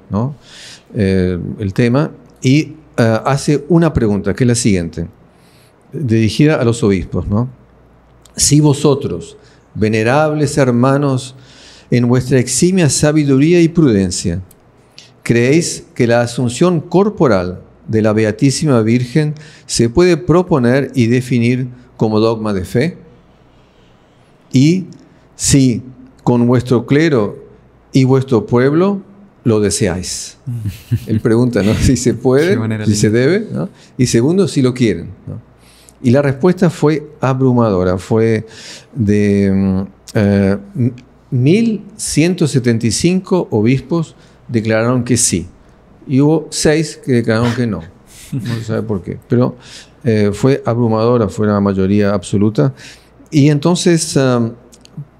eh, el tema y eh, hace una pregunta, que es la siguiente, dirigida a los obispos. Si vosotros, venerables hermanos, en vuestra eximia sabiduría y prudencia, creéis que la asunción corporal de la Beatísima Virgen se puede proponer y definir como dogma de fe? Y si con vuestro clero y vuestro pueblo lo deseáis. [LAUGHS] Él pregunta [LAUGHS] si se puede, si se debe, y segundo, si lo quieren. Y la respuesta fue abrumadora, fue de mm, eh, 1.175 obispos declararon que sí y hubo seis que declararon que no. No se sabe por qué, pero eh, fue abrumadora, fue una mayoría absoluta. Y entonces,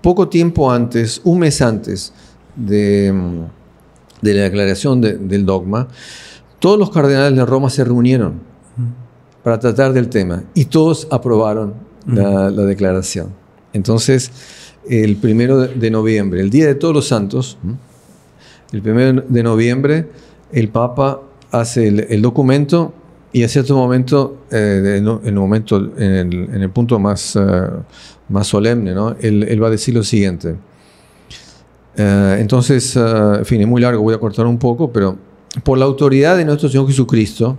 poco tiempo antes, un mes antes de, mm, de la declaración del dogma, todos los cardenales de Roma se reunieron para tratar del tema y todos aprobaron la, la declaración. Entonces, el primero de noviembre, el día de todos los santos, el primero de noviembre, el Papa hace el, documento y a cierto momento, eh, en, el momento en, el, punto más, eh, más solemne, él, va a decir lo siguiente. Eh, entonces, en fin, es muy largo, voy a cortar un poco, pero por la autoridad de nuestro Señor Jesucristo,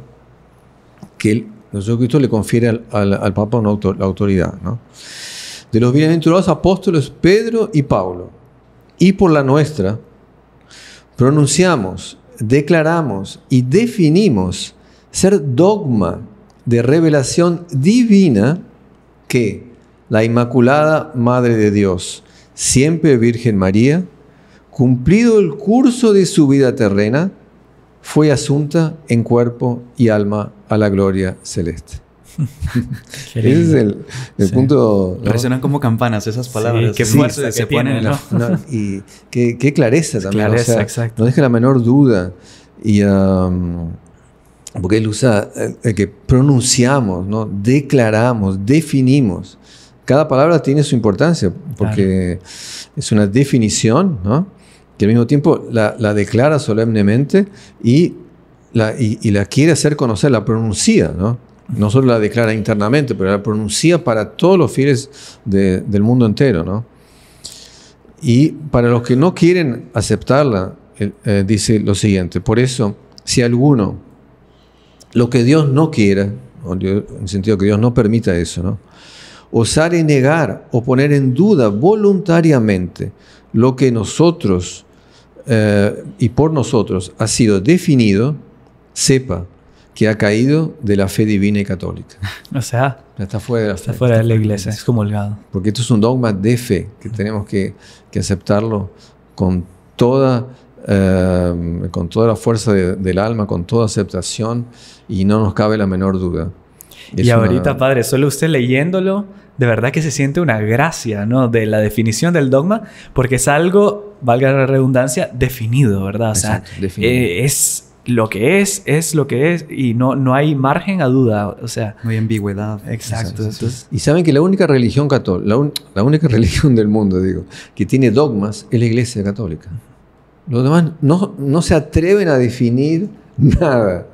que el nuestro Señor Jesucristo le confiere al, Papa la autoridad, de los bienaventurados apóstoles Pedro y Pablo, y por la nuestra, pronunciamos declaramos y definimos ser dogma de revelación divina que la Inmaculada Madre de Dios, siempre Virgen María, cumplido el curso de su vida terrena, fue asunta en cuerpo y alma a la gloria celeste. Ese es el, punto. ¿no? Resuenan como campanas esas palabras. que fuerza se, ponen. y qué, clareza también. No deja la menor duda. Y, um, porque él usa que pronunciamos, ¿no? declaramos, definimos. Cada palabra tiene su importancia porque es una definición, que al mismo tiempo la, declara solemnemente y la, la quiere hacer conocer, la pronuncia. ¿no? no solo la declara internamente, pero la pronuncia para todos los fieles del mundo entero, Y para los que no quieren aceptarla, eh, dice lo siguiente, por eso, si alguno, lo que Dios no quiera, en el sentido que Dios no permita eso, ¿no? osare negar o poner en duda voluntariamente lo que nosotros eh, y por nosotros ha sido definido, sepa que ha caído de la fe divina y católica. [LAUGHS] O sea, está fuera de la, está fuera de la iglesia, es comulgado. Porque esto es un dogma de fe, que tenemos que, aceptarlo con toda, eh, con toda la fuerza del alma, con toda aceptación, y no nos cabe la menor duda. y ahorita, padre, solo usted leyéndolo, de verdad que se siente una gracia, ¿no? De la definición del dogma, porque es algo, valga la redundancia, definido, ¿verdad? O sea, eh, es lo que es, es lo que es y no, no hay margen a duda, o sea. No hay ambigüedad. Exacto. y saben que la única religión católica, la, única [LAUGHS] religión del mundo, digo, que tiene dogmas es la Iglesia Católica. Los demás no, no se atreven a definir [LAUGHS] nada,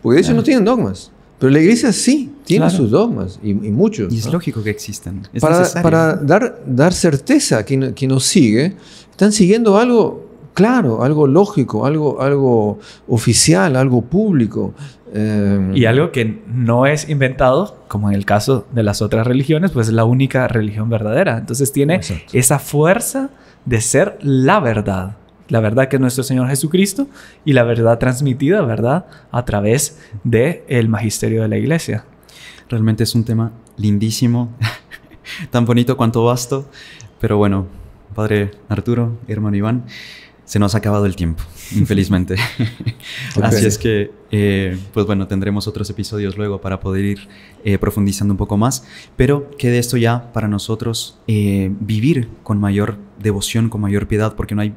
porque ellos no tienen dogmas. Pero la iglesia sí tiene sus dogmas y, muchos. Y es lógico que existan. Es para, para dar, dar certeza a quien nos sigue, están siguiendo algo claro, algo lógico, algo, algo oficial, algo público. Eh, y algo que no es inventado, como en el caso de las otras religiones, pues es la única religión verdadera. Entonces tiene esa fuerza de ser la verdad. La verdad que es nuestro Señor Jesucristo y la verdad transmitida, ¿verdad? A través del el magisterio de la iglesia. Realmente es un tema lindísimo, [LAUGHS] tan bonito cuanto vasto. Pero bueno, Padre Arturo, hermano Iván, se nos ha acabado el tiempo, infelizmente. [LAUGHS] Así es que, eh, pues bueno, tendremos otros episodios luego para poder ir eh, profundizando un poco más, pero quede esto ya para nosotros eh, vivir con mayor devoción, con mayor piedad, porque no hay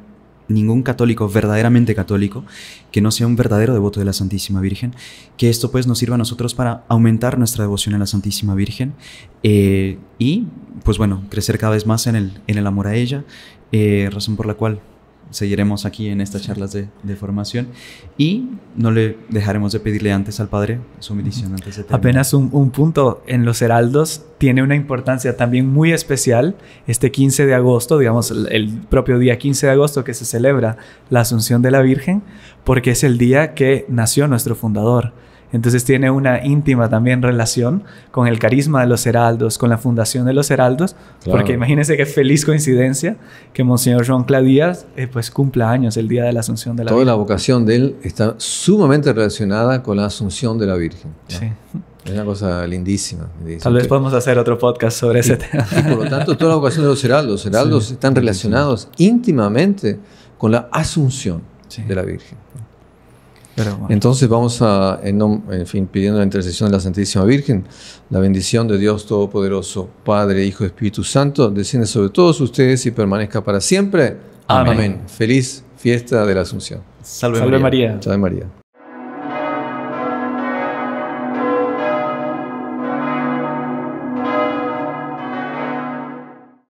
ningún católico verdaderamente católico que no sea un verdadero devoto de la Santísima Virgen, que esto pues nos sirva a nosotros para aumentar nuestra devoción a la Santísima Virgen y pues bueno, crecer cada vez más en el, en el amor a ella, razón por la cual seguiremos aquí en estas charlas de, formación y no le dejaremos de pedirle antes al Padre su medición. antes de Apenas un, un, punto en los heraldos tiene una importancia también muy especial este 15 de agosto, digamos el propio día 15 de agosto que se celebra la Asunción de la Virgen, porque es el día que nació nuestro fundador. Entonces tiene una íntima también relación con el carisma de los heraldos, con la fundación de los heraldos, porque imagínense qué feliz coincidencia que Monseñor Juan Cladías eh, pues cumpla años el día de la Asunción de la Virgen. Toda la vocación de él está sumamente relacionada con la Asunción de la Virgen. Sí. Es una cosa lindísima. Tal vez podemos hacer otro podcast sobre ese tema. por lo tanto, toda la vocación de los heraldos, los [LAUGHS] heraldos están relacionados íntimamente con la asunción de la Virgen. Entonces vamos a, en, fin, pidiendo la intercesión de la Santísima Virgen, la bendición de Dios Todopoderoso, Padre, Hijo, Espíritu Santo, desciende sobre todos ustedes y permanezca para siempre. Amén. Feliz fiesta de la Asunción. Salve, María. Salve María.